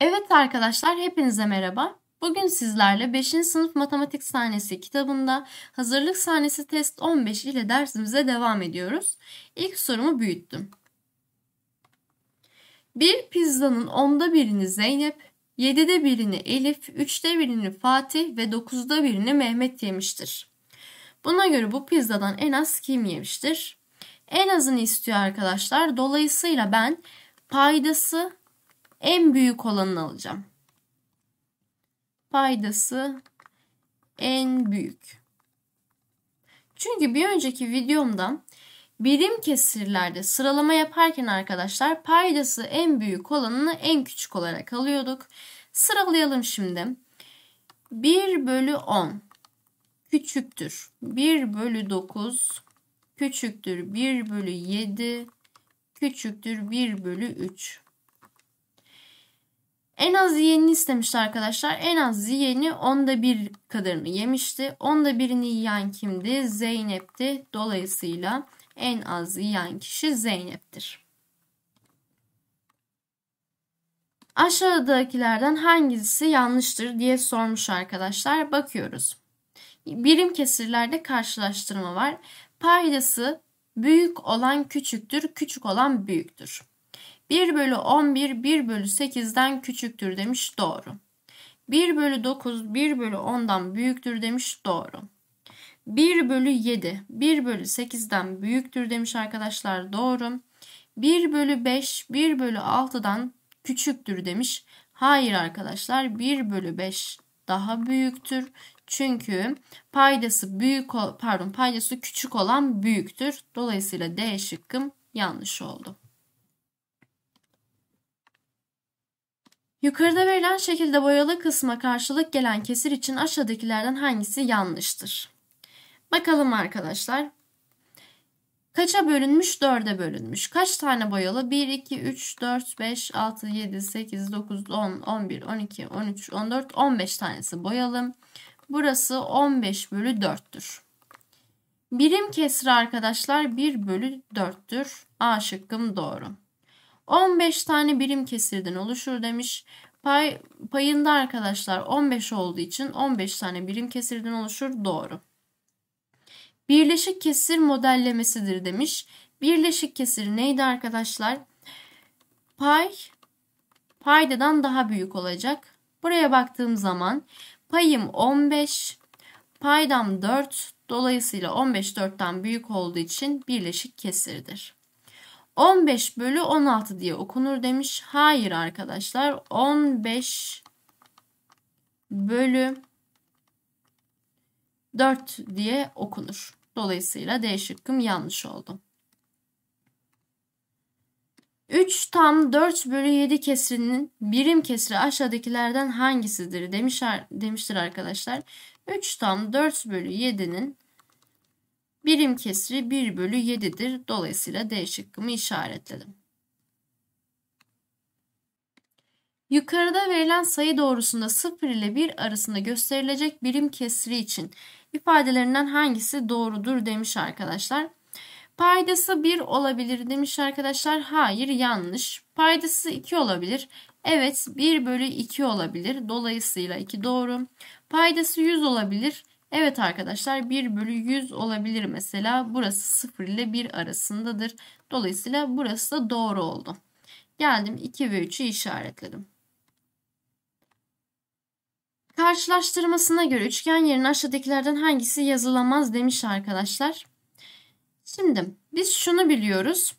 Evet arkadaşlar hepinize merhaba. Bugün sizlerle 5. sınıf matematik sahnesi kitabında hazırlık sahnesi test 15 ile dersimize devam ediyoruz. İlk sorumu büyüttüm. Bir pizzanın onda birini Zeynep, 7'de birini Elif, 3'te birini Fatih ve 9'da birini Mehmet yemiştir. Buna göre bu pizzadan en az kim yemiştir? En azını istiyor arkadaşlar. Dolayısıyla ben paydası en büyük olanını alacağım. Paydası en büyük. Çünkü bir önceki videomda birim kesirlerde sıralama yaparken arkadaşlar paydası en büyük olanını en küçük olarak alıyorduk. Sıralayalım şimdi. 1 bölü 10 küçüktür. 1 bölü 9 küçüktür. 1 bölü 7 küçüktür. 1 bölü 3. En az yeğenini istemişti arkadaşlar. En az yeğeni onda bir kadarını yemişti. Onda birini yiyen kimdi? Zeynep'ti. Dolayısıyla en az yiyen kişi Zeynep'tir. Aşağıdakilerden hangisi yanlıştır diye sormuş arkadaşlar. Bakıyoruz. Birim kesirlerde karşılaştırma var. Paydası büyük olan küçüktür, küçük olan büyüktür. 1 bölü 11 1 bölü 8'den küçüktür demiş doğru. 1 bölü 9 1 bölü 10'dan büyüktür demiş doğru. 1 bölü 7 1 bölü 8'den büyüktür demiş arkadaşlar doğru. 1 bölü 5 1 bölü 6'dan küçüktür demiş. Hayır arkadaşlar 1 bölü 5 daha büyüktür. Çünkü paydası büyük pardon paydası küçük olan büyüktür. Dolayısıyla D şıkkım yanlış oldu. Yukarıda verilen şekilde boyalı kısma karşılık gelen kesir için aşağıdakilerden hangisi yanlıştır? Bakalım arkadaşlar. Kaça bölünmüş? 4'e bölünmüş. Kaç tane boyalı? 1, 2, 3, 4, 5, 6, 7, 8, 9, 10, 11, 12, 13, 14, 15 tanesi boyalı. Burası 15 bölü 4'tür. Birim kesri arkadaşlar 1 bölü 4'tür. A şıkkım doğru. 15 tane birim kesirden oluşur demiş. Pay, payında arkadaşlar 15 olduğu için 15 tane birim kesirden oluşur. Doğru. Birleşik kesir modellemesidir demiş. Birleşik kesir neydi arkadaşlar? Pay paydadan daha büyük olacak. Buraya baktığım zaman payım 15, paydam 4. Dolayısıyla 15 4'ten büyük olduğu için birleşik kesirdir. 15 bölü 16 diye okunur demiş. Hayır arkadaşlar 15 bölü 4 diye okunur. Dolayısıyla D şıkkım yanlış oldu. 3 tam 4 bölü 7 kesirinin birim kesri aşağıdakilerden hangisidir demiş, demiştir arkadaşlar. 3 tam 4 bölü 7'nin Birim kesri 1 bölü 7'dir. Dolayısıyla D şıkkımı işaretledim. Yukarıda verilen sayı doğrusunda 0 ile 1 arasında gösterilecek birim kesri için ifadelerinden hangisi doğrudur demiş arkadaşlar. Paydası 1 olabilir demiş arkadaşlar. Hayır yanlış. Paydası 2 olabilir. Evet 1 bölü 2 olabilir. Dolayısıyla 2 doğru. Paydası 100 olabilir. Evet arkadaşlar 1 bölü 100 olabilir mesela. Burası 0 ile 1 arasındadır. Dolayısıyla burası da doğru oldu. Geldim 2 ve 3'ü işaretledim. Karşılaştırmasına göre üçgen yerine aşağıdakilerden hangisi yazılamaz demiş arkadaşlar. Şimdi biz şunu biliyoruz.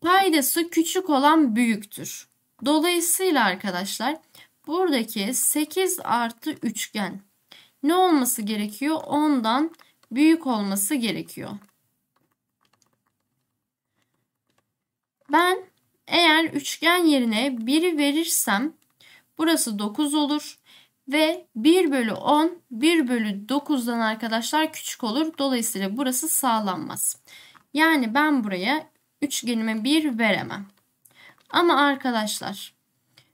Paydası küçük olan büyüktür. Dolayısıyla arkadaşlar buradaki 8 artı üçgen ne olması gerekiyor? 10'dan büyük olması gerekiyor. Ben eğer üçgen yerine 1'i verirsem burası 9 olur. Ve 1 bölü 10, 1 bölü 9'dan arkadaşlar küçük olur. Dolayısıyla burası sağlanmaz. Yani ben buraya üçgenime 1 veremem. Ama arkadaşlar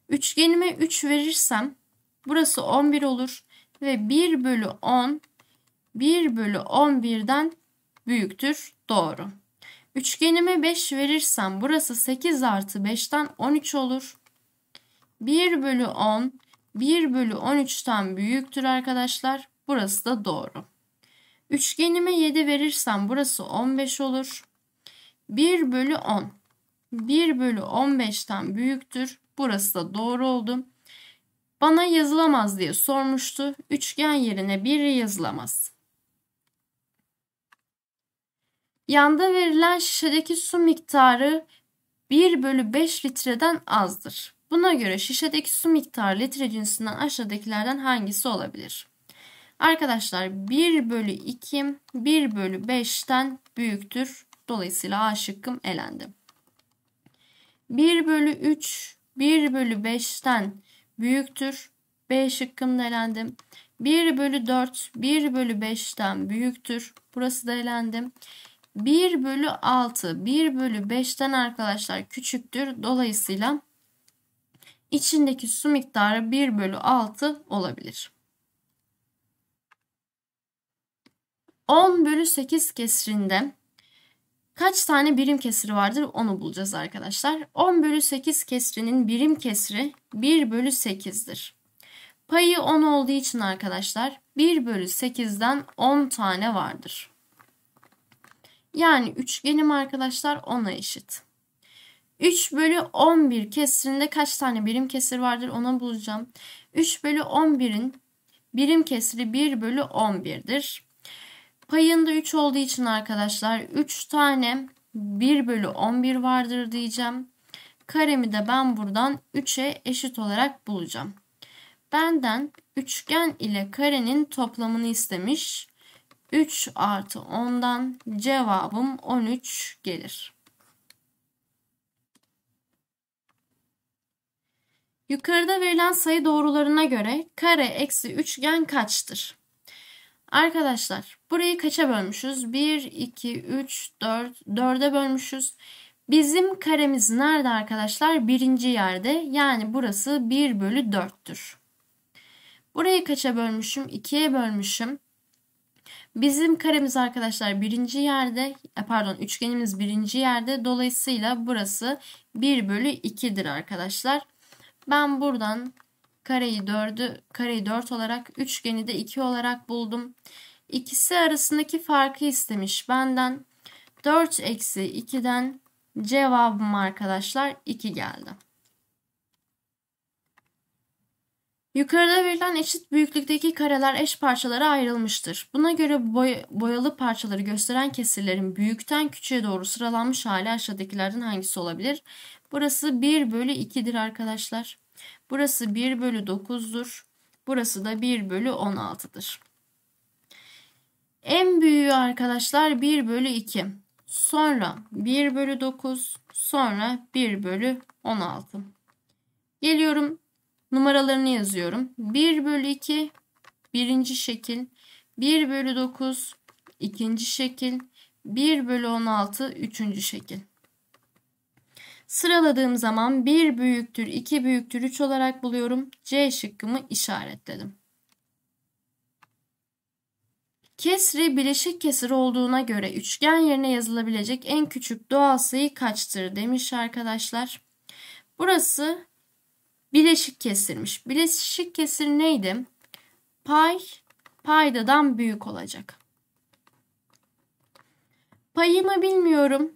üçgenime 3 verirsem burası 11 olur ve 1 bölü 10 1 bölü 11'den büyüktür. Doğru. Üçgenime 5 verirsem burası 8 artı 5'ten 13 olur. 1 bölü 10 1 bölü 13'ten büyüktür arkadaşlar. Burası da doğru. Üçgenime 7 verirsem burası 15 olur. 1 bölü 10 1 bölü 15'ten büyüktür. Burası da doğru oldu. Bana yazılamaz diye sormuştu. Üçgen yerine bir yazılamaz. Yanda verilen şişedeki su miktarı 1 bölü 5 litreden azdır. Buna göre şişedeki su miktarı litre cinsinden aşağıdakilerden hangisi olabilir? Arkadaşlar 1 bölü 2 1 bölü 5'ten büyüktür. Dolayısıyla A şıkkım elendi. 1 bölü 3 1 bölü 5'ten büyüktür. B şıkkımda elendim. 1 bölü 4, 1 bölü 5'ten büyüktür. Burası da elendim. 1 bölü 6, 1 bölü 5'ten arkadaşlar küçüktür. Dolayısıyla içindeki su miktarı 1 bölü 6 olabilir. 10 bölü 8 kesrinde Kaç tane birim kesri vardır onu bulacağız arkadaşlar. 10 bölü 8 kesrinin birim kesri 1 bölü 8'dir. Payı 10 olduğu için arkadaşlar 1 bölü 8'den 10 tane vardır. Yani üçgenim arkadaşlar 10'a eşit. 3 bölü 11 kesrinde kaç tane birim kesir vardır onu bulacağım. 3 bölü 11'in birim kesri 1 bölü 11'dir. Payında 3 olduğu için arkadaşlar 3 tane 1 bölü 11 vardır diyeceğim. Karemi de ben buradan 3'e eşit olarak bulacağım. Benden üçgen ile karenin toplamını istemiş. 3 artı 10'dan cevabım 13 gelir. Yukarıda verilen sayı doğrularına göre kare eksi üçgen kaçtır? Arkadaşlar burayı kaça bölmüşüz? 1, 2, 3, 4, 4'e bölmüşüz. Bizim karemiz nerede arkadaşlar? Birinci yerde. Yani burası 1 bölü 4'tür. Burayı kaça bölmüşüm? 2'ye bölmüşüm. Bizim karemiz arkadaşlar birinci yerde, e, pardon üçgenimiz birinci yerde. Dolayısıyla burası 1 bölü 2'dir arkadaşlar. Ben buradan Kareyi 4'ü kareyi 4 olarak, üçgeni de 2 olarak buldum. İkisi arasındaki farkı istemiş benden. 4 eksi 2'den cevabım arkadaşlar 2 geldi. Yukarıda verilen eşit büyüklükteki kareler eş parçalara ayrılmıştır. Buna göre boy boyalı parçaları gösteren kesirlerin büyükten küçüğe doğru sıralanmış hali aşağıdakilerden hangisi olabilir? Burası 1 bölü 2'dir arkadaşlar. Burası 1 bölü 9'dur. Burası da 1 bölü 16'dır. En büyüğü arkadaşlar 1 bölü 2. Sonra 1 bölü 9. Sonra 1 bölü 16. Geliyorum numaralarını yazıyorum. 1 bölü 2 birinci şekil. 1 bölü 9 ikinci şekil. 1 bölü 16 üçüncü şekil. Sıraladığım zaman 1 büyüktür, 2 büyüktür, 3 olarak buluyorum. C şıkkımı işaretledim. Kesri bileşik kesir olduğuna göre üçgen yerine yazılabilecek en küçük doğal sayı kaçtır demiş arkadaşlar. Burası bileşik kesirmiş. Bileşik kesir neydi? Pay paydadan büyük olacak. Payımı bilmiyorum.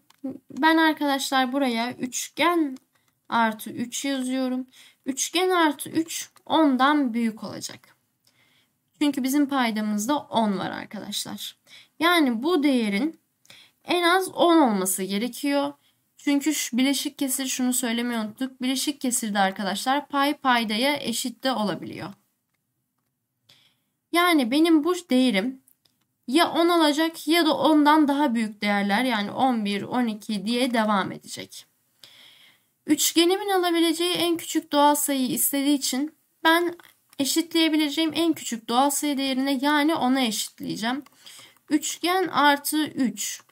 Ben arkadaşlar buraya üçgen artı 3 yazıyorum. Üçgen artı 3 10'dan büyük olacak. Çünkü bizim paydamızda 10 var arkadaşlar. Yani bu değerin en az 10 olması gerekiyor. Çünkü şu bileşik kesir şunu söylemeyi unuttuk. Bileşik kesirde arkadaşlar pay paydaya eşit de olabiliyor. Yani benim bu değerim ya 10 olacak ya da ondan daha büyük değerler yani 11, 12 diye devam edecek. Üçgenimin alabileceği en küçük doğal sayı istediği için ben eşitleyebileceğim en küçük doğal sayı değerine yani ona eşitleyeceğim. Üçgen artı 3.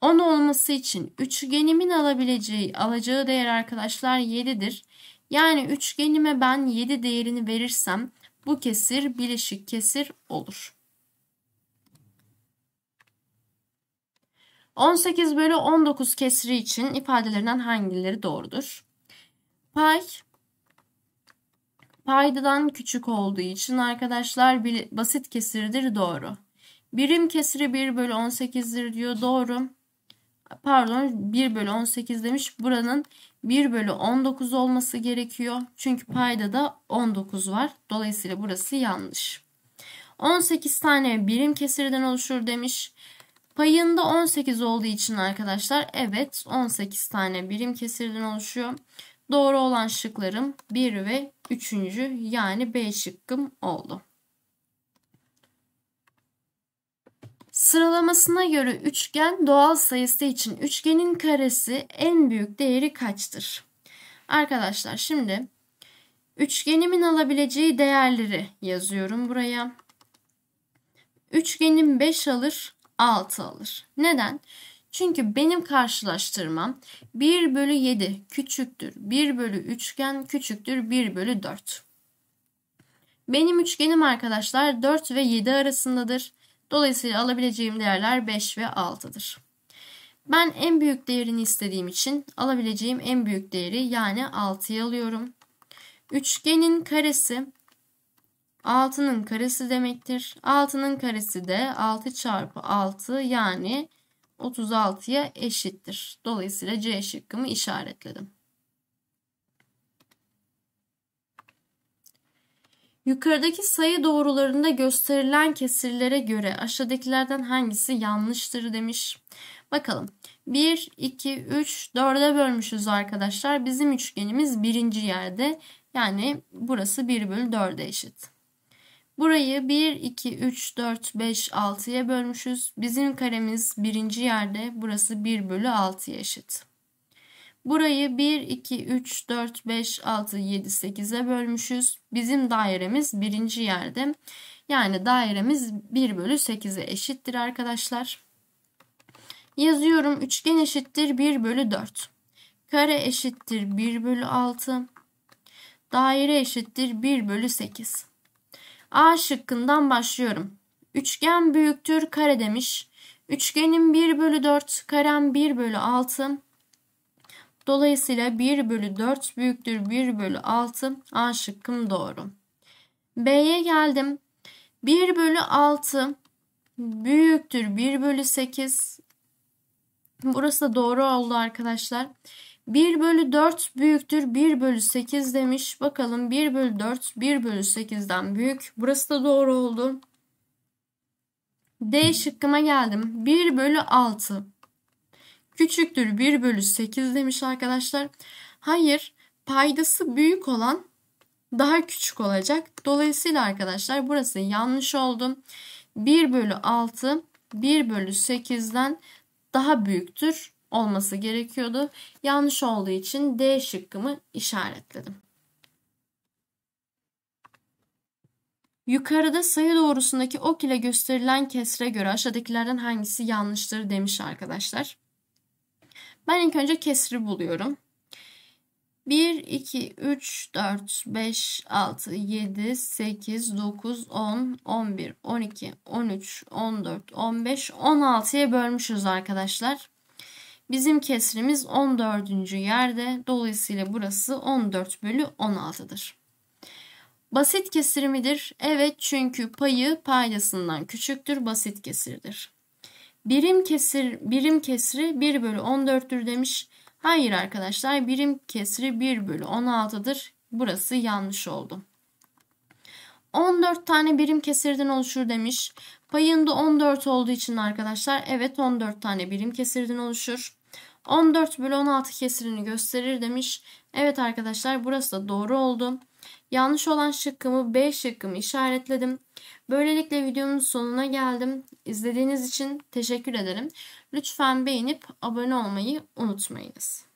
10 olması için üçgenimin alabileceği alacağı değer arkadaşlar 7'dir. Yani üçgenime ben 7 değerini verirsem bu kesir bileşik kesir olur. 18 bölü 19 kesri için ifadelerinden hangileri doğrudur? Pay paydadan küçük olduğu için arkadaşlar basit kesirdir doğru. Birim kesiri 1 bölü 18'dir diyor doğru. Pardon 1 bölü 18 demiş. Buranın 1 bölü 19 olması gerekiyor. Çünkü payda da 19 var. Dolayısıyla burası yanlış. 18 tane birim kesirden oluşur demiş. Payında 18 olduğu için arkadaşlar evet 18 tane birim kesirden oluşuyor. Doğru olan şıklarım 1 ve 3. yani B şıkkım oldu. Sıralamasına göre üçgen doğal sayısı için üçgenin karesi en büyük değeri kaçtır? Arkadaşlar şimdi üçgenimin alabileceği değerleri yazıyorum buraya. Üçgenim 5 alır. 6 alır. Neden? Çünkü benim karşılaştırmam 1 bölü 7 küçüktür. 1 bölü üçgen küçüktür. 1 bölü 4. Benim üçgenim arkadaşlar 4 ve 7 arasındadır. Dolayısıyla alabileceğim değerler 5 ve 6'dır. Ben en büyük değerini istediğim için alabileceğim en büyük değeri yani 6'yı alıyorum. Üçgenin karesi 6'nın karesi demektir. 6'nın karesi de 6 çarpı 6 yani 36'ya eşittir. Dolayısıyla C şıkkımı işaretledim. Yukarıdaki sayı doğrularında gösterilen kesirlere göre aşağıdakilerden hangisi yanlıştır demiş. Bakalım. 1, 2, 3, 4'e bölmüşüz arkadaşlar. Bizim üçgenimiz birinci yerde. Yani burası 1 bölü 4'e eşit. Burayı 1, 2, 3, 4, 5, 6'ya bölmüşüz. Bizim karemiz birinci yerde. Burası 1 bölü 6'ya eşit. Burayı 1, 2, 3, 4, 5, 6, 7, 8'e bölmüşüz. Bizim dairemiz birinci yerde. Yani dairemiz 1 bölü 8'e eşittir arkadaşlar. Yazıyorum üçgen eşittir 1 bölü 4. Kare eşittir 1 bölü 6. Daire eşittir 1 bölü 8. A şıkkından başlıyorum. Üçgen büyüktür kare demiş. Üçgenin 1 bölü 4, karem 1 bölü 6. Dolayısıyla 1 bölü 4 büyüktür 1 bölü 6. A şıkkım doğru. B'ye geldim. 1 bölü 6 büyüktür 1 bölü 8. Burası da doğru oldu arkadaşlar. Arkadaşlar. 1 bölü 4 büyüktür 1 bölü 8 demiş. Bakalım 1 bölü 4 1 bölü 8'den büyük. Burası da doğru oldu. D şıkkıma geldim. 1 bölü 6 küçüktür 1 bölü 8 demiş arkadaşlar. Hayır paydası büyük olan daha küçük olacak. Dolayısıyla arkadaşlar burası yanlış oldu. 1 bölü 6 1 bölü 8'den daha büyüktür olması gerekiyordu. Yanlış olduğu için D şıkkımı işaretledim. Yukarıda sayı doğrusundaki ok ile gösterilen kesre göre aşağıdakilerden hangisi yanlıştır demiş arkadaşlar. Ben ilk önce kesri buluyorum. 1, 2, 3, 4, 5, 6, 7, 8, 9, 10, 11, 12, 13, 14, 15, 16'ya bölmüşüz arkadaşlar. Bizim kesrimiz 14. yerde. Dolayısıyla burası 14 bölü 16'dır. Basit kesir midir? Evet çünkü payı paydasından küçüktür. Basit kesirdir. Birim kesir birim kesri 1 bölü 14'tür demiş. Hayır arkadaşlar birim kesri 1 bölü 16'dır. Burası yanlış oldu. 14 tane birim kesirden oluşur demiş. Payında 14 olduğu için arkadaşlar evet 14 tane birim kesirden oluşur. 14 bölü 16 kesirini gösterir demiş. Evet arkadaşlar burası da doğru oldu. Yanlış olan şıkkımı B şıkkımı işaretledim. Böylelikle videonun sonuna geldim. İzlediğiniz için teşekkür ederim. Lütfen beğenip abone olmayı unutmayınız.